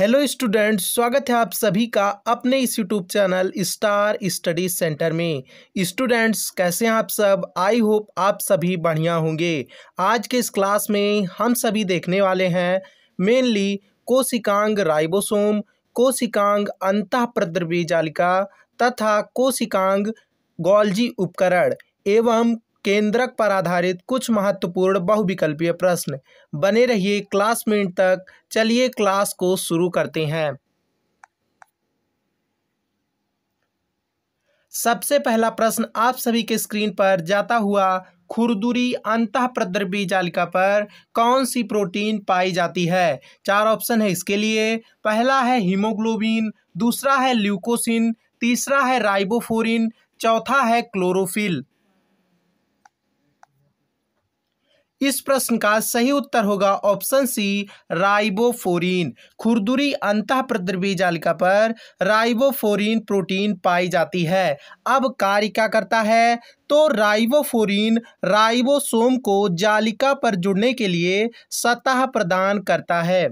hello students स्वागत है आप सभी का अपने इस YouTube channel star study centre में स्टूडेंट्स कैसे हैं आप सब आई होप आप सभी बढ़िया होंगे आज के इस क्लास में हम सभी देखने वाले हैं मेनली कोशिकांग राइबोसोम कोशिकांग अंत प्रद्रवी जालिका तथा कोशिकांग गोल्जी उपकरण एवं केंद्रक पर आधारित कुछ महत्वपूर्ण बहुविकल्पीय प्रश्न बने रहिए क्लास मिनट तक चलिए क्लास को शुरू करते हैं सबसे पहला प्रश्न आप सभी के स्क्रीन पर जाता हुआ खुरदुरी अंत प्रद्रवी जालिका पर कौन सी प्रोटीन पाई जाती है चार ऑप्शन है इसके लिए पहला है हीमोग्लोबिन दूसरा है ल्यूकोसिन तीसरा है राइबोफोरिन चौथा है क्लोरोफिल इस प्रश्न का सही उत्तर होगा ऑप्शन सी राइबोफोरिन खुरदुरी अंत प्रद्रवी जालिका पर राइबोफोरिन प्रोटीन पाई जाती है अब कार्य क्या करता है तो राइबोफोरिन राइबोसोम को जालिका पर जुड़ने के लिए सतह प्रदान करता है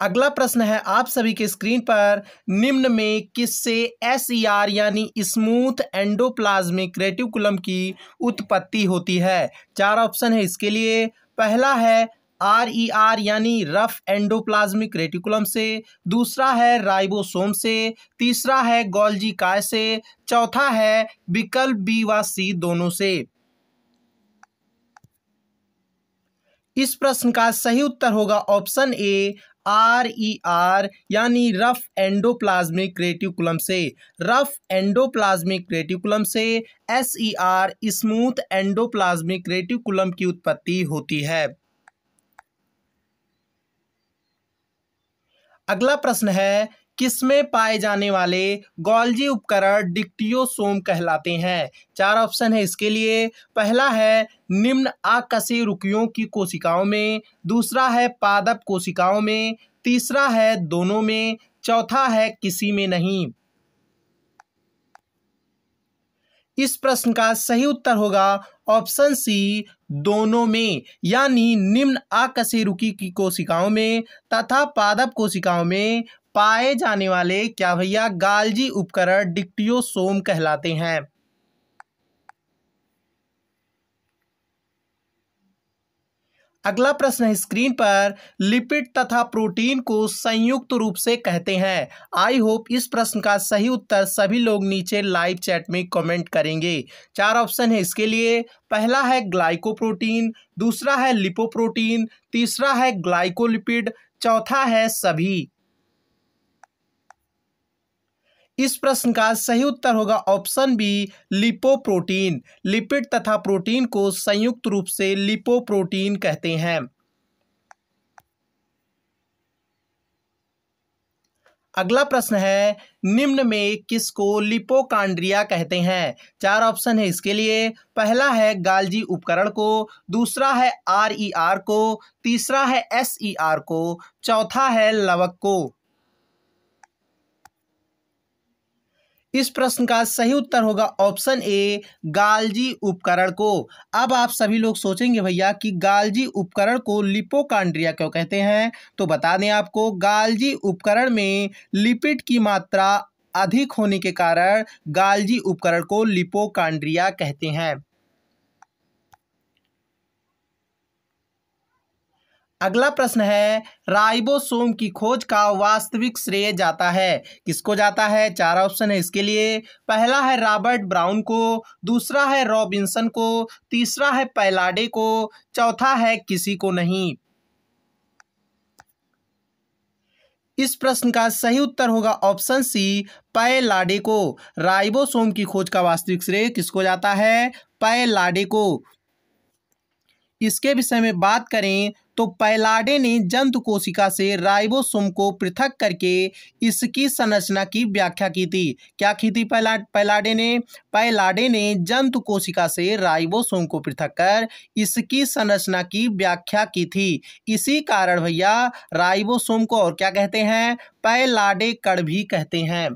अगला प्रश्न है आप सभी के स्क्रीन पर निम्न में किससे एस e यानी स्मूथ एंडोप्लाज्मिक रेटिकुलम की उत्पत्ति होती है चार ऑप्शन है इसके लिए पहला है आर ई आर यानी रफ एंडोप्लाज्मिक रेटिकुलम से दूसरा है राइबोसोम से तीसरा है गोल्जी काय से चौथा है विकल्प बी व सी दोनों से इस प्रश्न का सही उत्तर होगा option A R E R यानी रफ एंडोप्लाज्मिक क्रिएटिकुलम से रफ एंडोप्लाज्मिक क्रेटिकुलम से S E R smooth endoplasmic reticulum की उत्पत्ति होती है अगला प्रश्न है किसमें पाए जाने वाले गोल्जी उपकरण डिक्टियोसोम कहलाते हैं चार ऑप्शन है इसके लिए पहला है निम्न आकसी रुकियों की कोशिकाओं में दूसरा है पादप कोशिकाओं में तीसरा है दोनों में चौथा है किसी में नहीं इस प्रश्न का सही उत्तर होगा ऑप्शन सी दोनों में यानी निम्न अकशेरुकी की कोशिकाओं में तथा पादप कोशिकाओं में पाए जाने वाले क्या भैया गालजी उपकरण डिक्टियोसोम कहलाते हैं अगला प्रश्न है स्क्रीन पर लिपिड तथा प्रोटीन को संयुक्त रूप से कहते हैं आई होप इस प्रश्न का सही उत्तर सभी लोग नीचे लाइव चैट में कमेंट करेंगे चार ऑप्शन है इसके लिए पहला है ग्लाइकोप्रोटीन दूसरा है लिपोप्रोटीन तीसरा है ग्लाइकोलिपिड चौथा है सभी इस प्रश्न का सही उत्तर होगा ऑप्शन बी लिपोप्रोटीन लिपिड तथा प्रोटीन को संयुक्त रूप से लिपोप्रोटीन कहते हैं अगला प्रश्न है निम्न में किसको लिपोकांड्रिया कहते हैं चार ऑप्शन है इसके लिए पहला है गालजी उपकरण को दूसरा है आर ई आर को तीसरा है एसईआर आर को चौथा है लवक को इस प्रश्न का सही उत्तर होगा ऑप्शन ए गालजी उपकरण को अब आप सभी लोग सोचेंगे भैया कि गालजी उपकरण को लिपोकांड्रिया क्यों कहते हैं तो बता दें आपको गालजी उपकरण में लिपिड की मात्रा अधिक होने के कारण गालजी उपकरण को लिपोकांड्रिया कहते हैं अगला प्रश्न है राइबोसोम की खोज का वास्तविक श्रेय जाता है किसको जाता है चार ऑप्शन है इसके लिए पहला है रॉबर्ट ब्राउन को दूसरा है रॉबिन्सन को तीसरा है पैलाडे को चौथा है किसी को नहीं इस प्रश्न का सही उत्तर होगा ऑप्शन सी पय लाडे को राइबोसोम की खोज का वास्तविक श्रेय किसको जाता है पय लाडे को इसके विषय में बात करें तो पैलाडे ने जंत कोशिका से राइबोसोम को पृथक करके इसकी संरचना की व्याख्या की थी क्या की थी पैला पैलाडे ने पैलाडे ने जंत कोशिका से राइबोसोम को पृथक कर इसकी संरचना की व्याख्या की थी इसी कारण भैया राइबोसोम को और क्या कहते हैं पैलाडे कड़ भी कहते हैं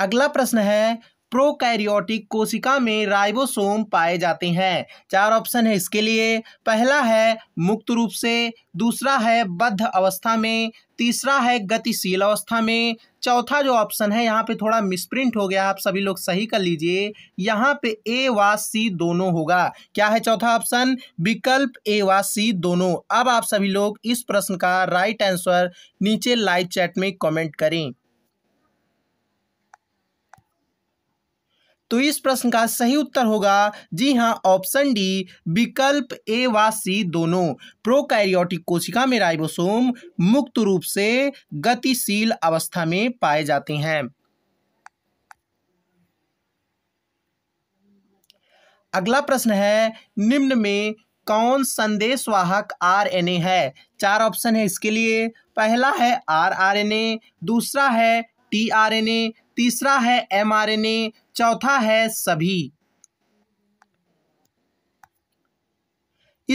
अगला प्रश्न है प्रोकैरियोटिक कोशिका में राइबोसोम पाए जाते हैं चार ऑप्शन है इसके लिए पहला है मुक्त रूप से दूसरा है बद्ध अवस्था में तीसरा है गतिशील अवस्था में चौथा जो ऑप्शन है यहाँ पे थोड़ा मिसप्रिंट हो गया आप सभी लोग सही कर लीजिए यहाँ पे ए व सी दोनों होगा क्या है चौथा ऑप्शन विकल्प ए व सी दोनों अब आप सभी लोग इस प्रश्न का राइट आंसर नीचे लाइव चैट में कॉमेंट करें तो इस प्रश्न का सही उत्तर होगा जी हाँ ऑप्शन डी विकल्प ए व सी दोनों प्रोकैरियोटिक कोशिका में राइबोसोम मुक्त रूप से गतिशील अवस्था में पाए जाते हैं अगला प्रश्न है निम्न में कौन संदेशवाहक आरएनए है चार ऑप्शन है इसके लिए पहला है आरआरएनए दूसरा है टीआरएनए तीसरा है एमआरएनए चौथा है सभी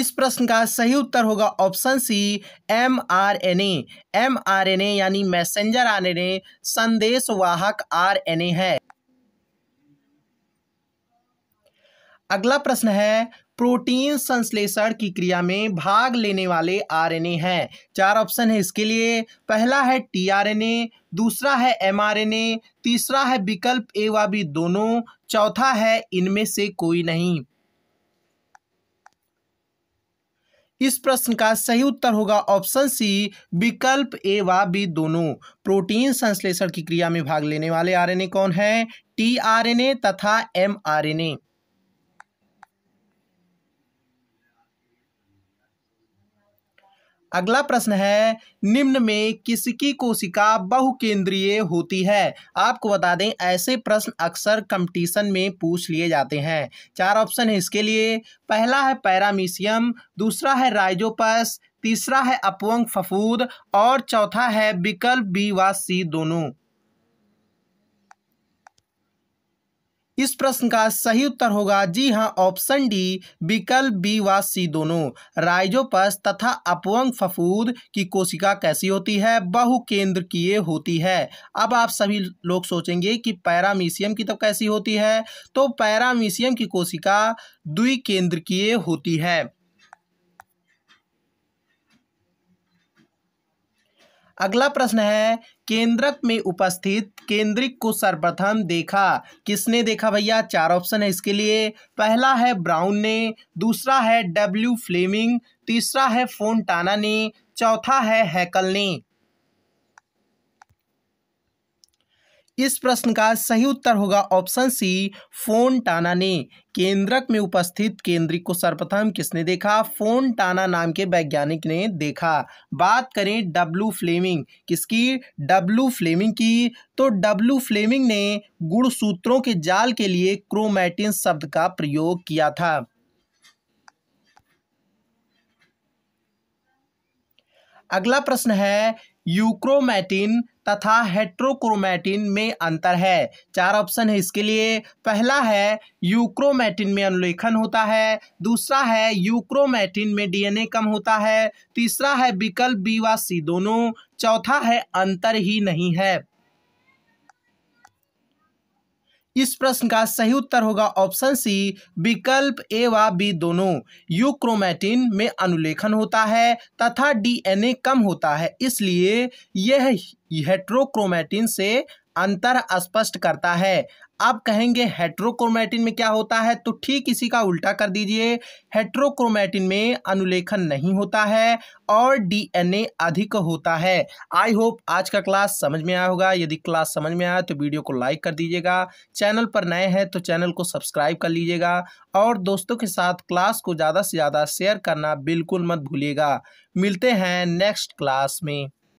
इस प्रश्न का सही उत्तर होगा option C M R N M R N A यानी मैसेंजर आर एन ए संदेश वाहक आर एन ए है अगला प्रश्न है प्रोटीन संश्लेषण की क्रिया में भाग लेने वाले आरएनए हैं चार ऑप्शन है इसके लिए पहला है टीआरएनए दूसरा है एमआरएनए तीसरा है विकल्प ए व बी दोनों चौथा है इनमें से कोई नहीं इस प्रश्न का सही उत्तर होगा ऑप्शन सी विकल्प ए व बी दोनों प्रोटीन संश्लेषण की क्रिया में भाग लेने वाले आरएनए कौन है टीआरएनए तथा एमआरएनए अगला प्रश्न है निम्न में किसकी कोशिका बहुकेंद्रीय होती है आपको बता दें ऐसे प्रश्न अक्सर कंपटीशन में पूछ लिए जाते हैं चार ऑप्शन है इसके लिए पहला है पैरामीशियम दूसरा है राइजोपस तीसरा है अपवंग फफूद और चौथा है विकल्प बी व सी दोनों इस प्रश्न का सही उत्तर होगा जी हाँ ऑप्शन डी विकल्प बी व सी दोनों राइजोपस तथा अपवंग फफूद की कोशिका कैसी होती है बहु की ये होती है अब आप सभी लोग सोचेंगे कि पैरामीशियम की तो कैसी होती है तो पैरामीशियम की कोशिका द्विकेंद्र ये होती है अगला प्रश्न है केंद्रक में उपस्थित केंद्रिक को सर्वप्रथम देखा किसने देखा भैया चार ऑप्शन है इसके लिए पहला है ब्राउन ने दूसरा है डब्ल्यू फ्लेमिंग तीसरा है फोन टाना ने चौथा है हैकल ने इस प्रश्न का सही उत्तर होगा ऑप्शन सी फोन टाना ने केंद्रक में उपस्थित केंद्रिक को सर्वप्रथम किसने देखा फोन टाना नाम के वैज्ञानिक ने देखा बात करें डब्लू फ्लेमिंग किसकी डब्लू फ्लेमिंग की तो डब्लू फ्लेमिंग ने गुणसूत्रों के जाल के लिए क्रोमैटिन शब्द का प्रयोग किया था अगला प्रश्न है यूक्रोमैटिन तथा हेट्रोक्रोमैटिन में अंतर है चार ऑप्शन है इसके लिए पहला है यूक्रोमैटिन में अनुलेखन होता है दूसरा है यूक्रोमैटिन में डीएनए कम होता है तीसरा है विकल्प बी व सी दोनों चौथा है अंतर ही नहीं है इस प्रश्न का सही उत्तर होगा ऑप्शन सी विकल्प ए व बी दोनों यूक्रोमैटिन में अनुलेखन होता है तथा डीएनए कम होता है इसलिए यह हेट्रोक्रोमैटिन से अंतर स्पष्ट करता है आप कहेंगे हेट्रोक्रोमैटिन में क्या होता है तो ठीक इसी का उल्टा कर दीजिए हेट्रोक्रोमैटिन में अनुलेखन नहीं होता है और डीएनए अधिक होता है आई होप आज का क्लास समझ में आया होगा यदि क्लास समझ में आया तो वीडियो को लाइक कर दीजिएगा चैनल पर नए हैं तो चैनल को सब्सक्राइब कर लीजिएगा और दोस्तों के साथ क्लास को ज़्यादा से ज़्यादा शेयर करना बिल्कुल मत भूलिएगा मिलते हैं नेक्स्ट क्लास में